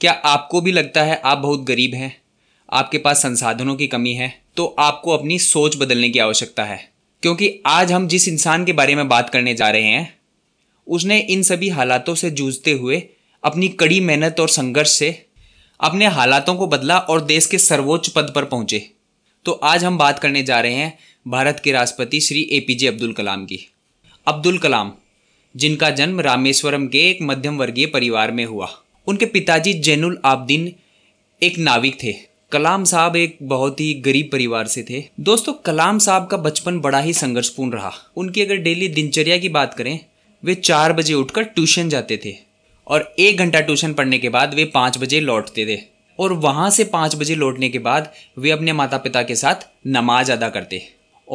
क्या आपको भी लगता है आप बहुत गरीब हैं आपके पास संसाधनों की कमी है तो आपको अपनी सोच बदलने की आवश्यकता है क्योंकि आज हम जिस इंसान के बारे में बात करने जा रहे हैं उसने इन सभी हालातों से जूझते हुए अपनी कड़ी मेहनत और संघर्ष से अपने हालातों को बदला और देश के सर्वोच्च पद पर पहुंचे तो आज हम बात करने जा रहे हैं भारत के राष्ट्रपति Shri A P J Abdul Kalam की अब्दुल कलाम जिनका जन्म रामेश्वरम के एक मध्यम वर्गीय परिवार में हुआ उनके पिताजी जैनुल आबदीन एक नाविक थे कलाम साहब एक बहुत ही गरीब परिवार से थे दोस्तों कलाम साहब का बचपन बड़ा ही संघर्षपूर्ण रहा उनकी अगर डेली दिनचर्या की बात करें वे चार बजे उठकर ट्यूशन जाते थे और एक घंटा ट्यूशन पढ़ने के बाद वे पाँच बजे लौटते थे और वहाँ से पाँच बजे लौटने के बाद वे अपने माता पिता के साथ नमाज अदा करते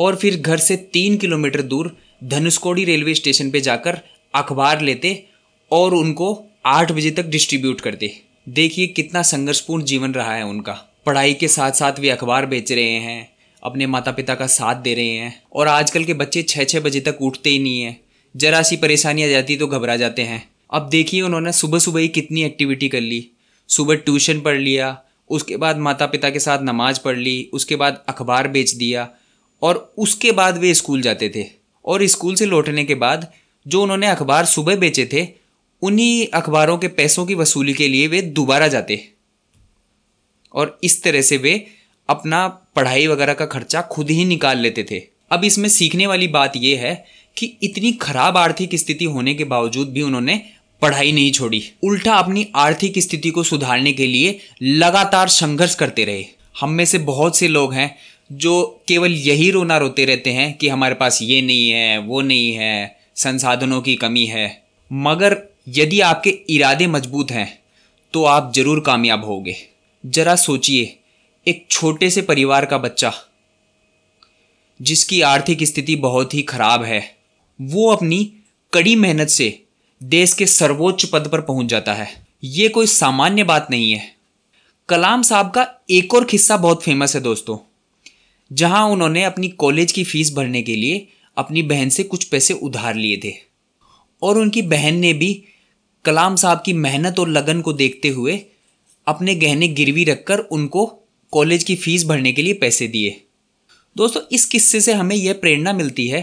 और फिर घर से तीन किलोमीटर दूर धनुषकोडी रेलवे स्टेशन पर जाकर अखबार लेते और उनको आठ बजे तक डिस्ट्रीब्यूट करते देखिए कितना संघर्षपूर्ण जीवन रहा है उनका पढ़ाई के साथ साथ वे अखबार बेच रहे हैं अपने माता पिता का साथ दे रहे हैं और आजकल के बच्चे छः छः बजे तक उठते ही नहीं हैं जरा सी परेशानी आ जाती तो घबरा जाते हैं अब देखिए उन्होंने सुबह सुबह ही कितनी एक्टिविटी कर ली सुबह ट्यूशन पढ़ लिया उसके बाद माता पिता के साथ नमाज पढ़ ली उसके बाद अखबार बेच दिया और उसके बाद वे स्कूल जाते थे और स्कूल से लौटने के बाद जो उन्होंने अखबार सुबह बेचे थे उन्हीं अखबारों के पैसों की वसूली के लिए वे दोबारा जाते और इस तरह से वे अपना पढ़ाई वगैरह का खर्चा खुद ही निकाल लेते थे अब इसमें सीखने वाली बात यह है कि इतनी खराब आर्थिक स्थिति होने के बावजूद भी उन्होंने पढ़ाई नहीं छोड़ी उल्टा अपनी आर्थिक स्थिति को सुधारने के लिए लगातार संघर्ष करते रहे हम में से बहुत से लोग हैं जो केवल यही रोना रोते रहते हैं कि हमारे पास ये नहीं है वो नहीं है संसाधनों की कमी है मगर यदि आपके इरादे मजबूत हैं तो आप ज़रूर कामयाब होगे ज़रा सोचिए एक छोटे से परिवार का बच्चा जिसकी आर्थिक स्थिति बहुत ही खराब है वो अपनी कड़ी मेहनत से देश के सर्वोच्च पद पर पहुंच जाता है ये कोई सामान्य बात नहीं है कलाम साहब का एक और खिस्सा बहुत फेमस है दोस्तों जहां उन्होंने अपनी कॉलेज की फीस भरने के लिए अपनी बहन से कुछ पैसे उधार लिए थे और उनकी बहन ने भी कलाम साहब की मेहनत और लगन को देखते हुए अपने गहने गिरवी रखकर उनको कॉलेज की फ़ीस भरने के लिए पैसे दिए दोस्तों इस किस्से से हमें यह प्रेरणा मिलती है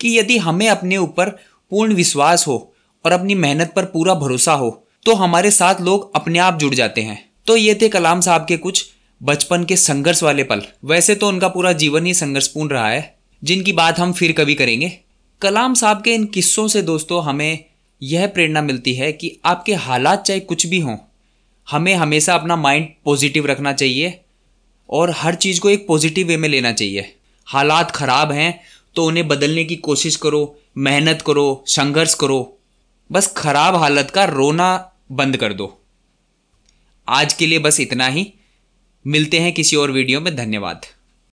कि यदि हमें अपने ऊपर पूर्ण विश्वास हो और अपनी मेहनत पर पूरा भरोसा हो तो हमारे साथ लोग अपने आप जुड़ जाते हैं तो ये थे कलाम साहब के कुछ बचपन के संघर्ष वाले पल वैसे तो उनका पूरा जीवन ही संघर्षपूर्ण रहा है जिनकी बात हम फिर कभी करेंगे कलाम साहब के इन किस्सों से दोस्तों हमें यह प्रेरणा मिलती है कि आपके हालात चाहे कुछ भी हों हमें हमेशा अपना माइंड पॉजिटिव रखना चाहिए और हर चीज़ को एक पॉजिटिव वे में लेना चाहिए हालात ख़राब हैं तो उन्हें बदलने की कोशिश करो मेहनत करो संघर्ष करो बस ख़राब हालत का रोना बंद कर दो आज के लिए बस इतना ही मिलते हैं किसी और वीडियो में धन्यवाद